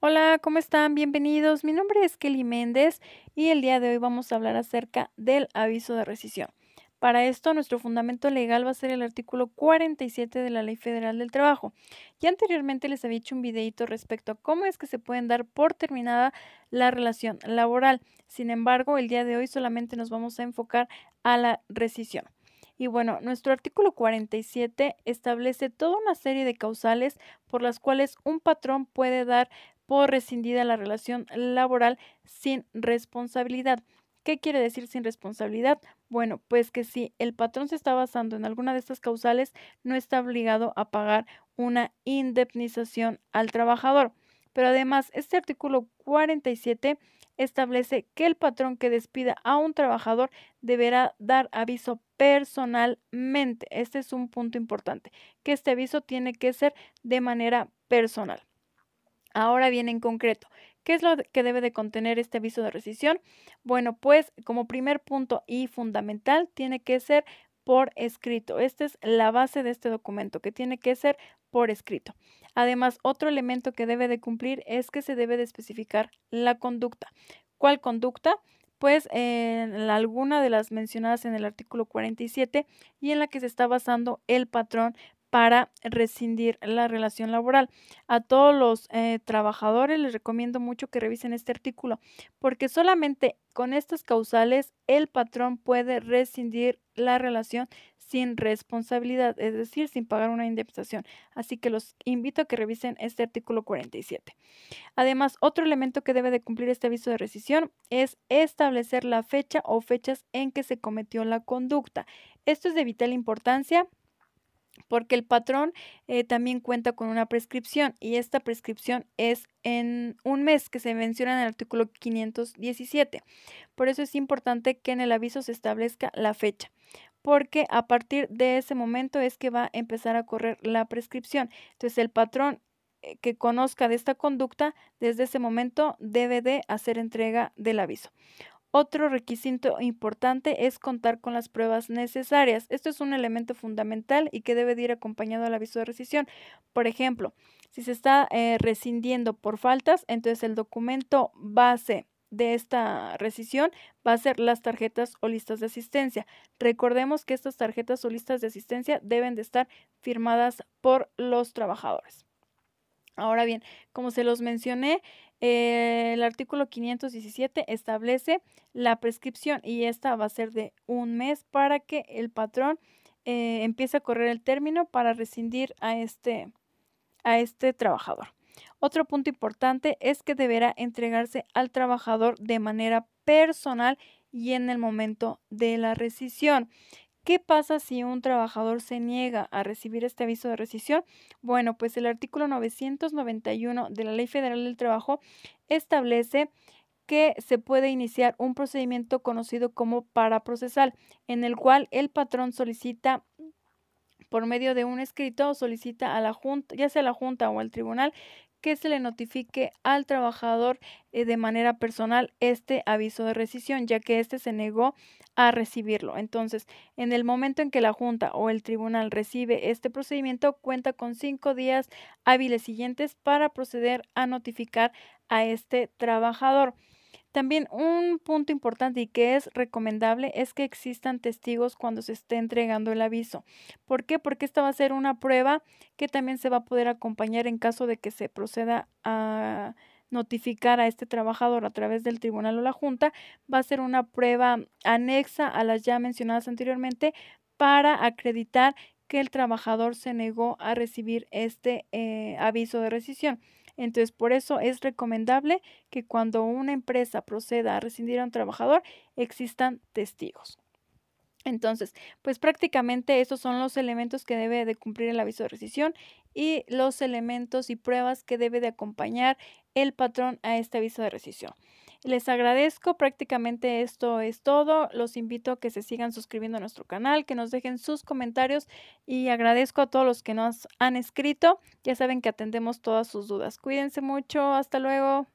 Hola, ¿cómo están? Bienvenidos. Mi nombre es Kelly Méndez y el día de hoy vamos a hablar acerca del aviso de rescisión. Para esto, nuestro fundamento legal va a ser el artículo 47 de la Ley Federal del Trabajo. Ya anteriormente les había hecho un videito respecto a cómo es que se pueden dar por terminada la relación laboral. Sin embargo, el día de hoy solamente nos vamos a enfocar a la rescisión. Y bueno, nuestro artículo 47 establece toda una serie de causales por las cuales un patrón puede dar por rescindida la relación laboral sin responsabilidad. ¿Qué quiere decir sin responsabilidad? Bueno, pues que si el patrón se está basando en alguna de estas causales, no está obligado a pagar una indemnización al trabajador. Pero además, este artículo 47 establece que el patrón que despida a un trabajador deberá dar aviso personalmente. Este es un punto importante, que este aviso tiene que ser de manera personal. Ahora bien, en concreto, ¿qué es lo que debe de contener este aviso de rescisión? Bueno, pues como primer punto y fundamental, tiene que ser por escrito. Esta es la base de este documento, que tiene que ser por escrito. Además, otro elemento que debe de cumplir es que se debe de especificar la conducta. ¿Cuál conducta? Pues en alguna de las mencionadas en el artículo 47 y en la que se está basando el patrón para rescindir la relación laboral. A todos los eh, trabajadores les recomiendo mucho que revisen este artículo, porque solamente con estas causales el patrón puede rescindir la relación sin responsabilidad, es decir, sin pagar una indemnización. Así que los invito a que revisen este artículo 47. Además, otro elemento que debe de cumplir este aviso de rescisión es establecer la fecha o fechas en que se cometió la conducta. Esto es de vital importancia porque el patrón eh, también cuenta con una prescripción y esta prescripción es en un mes que se menciona en el artículo 517. Por eso es importante que en el aviso se establezca la fecha, porque a partir de ese momento es que va a empezar a correr la prescripción. Entonces el patrón eh, que conozca de esta conducta desde ese momento debe de hacer entrega del aviso. Otro requisito importante es contar con las pruebas necesarias. Esto es un elemento fundamental y que debe de ir acompañado al aviso de rescisión. Por ejemplo, si se está eh, rescindiendo por faltas, entonces el documento base de esta rescisión va a ser las tarjetas o listas de asistencia. Recordemos que estas tarjetas o listas de asistencia deben de estar firmadas por los trabajadores. Ahora bien, como se los mencioné, eh, el artículo 517 establece la prescripción y esta va a ser de un mes para que el patrón eh, empiece a correr el término para rescindir a este, a este trabajador. Otro punto importante es que deberá entregarse al trabajador de manera personal y en el momento de la rescisión. ¿Qué pasa si un trabajador se niega a recibir este aviso de rescisión? Bueno, pues el artículo 991 de la Ley Federal del Trabajo establece que se puede iniciar un procedimiento conocido como paraprocesal, en el cual el patrón solicita por medio de un escrito solicita a la junta, ya sea a la junta o al tribunal, que se le notifique al trabajador eh, de manera personal este aviso de rescisión, ya que éste se negó a recibirlo. Entonces, en el momento en que la Junta o el Tribunal recibe este procedimiento, cuenta con cinco días hábiles siguientes para proceder a notificar a este trabajador. También un punto importante y que es recomendable es que existan testigos cuando se esté entregando el aviso. ¿Por qué? Porque esta va a ser una prueba que también se va a poder acompañar en caso de que se proceda a notificar a este trabajador a través del tribunal o la junta. Va a ser una prueba anexa a las ya mencionadas anteriormente para acreditar que el trabajador se negó a recibir este eh, aviso de rescisión. Entonces, por eso es recomendable que cuando una empresa proceda a rescindir a un trabajador, existan testigos. Entonces, pues prácticamente esos son los elementos que debe de cumplir el aviso de rescisión y los elementos y pruebas que debe de acompañar el patrón a este aviso de rescisión. Les agradezco, prácticamente esto es todo. Los invito a que se sigan suscribiendo a nuestro canal, que nos dejen sus comentarios y agradezco a todos los que nos han escrito. Ya saben que atendemos todas sus dudas. Cuídense mucho, hasta luego.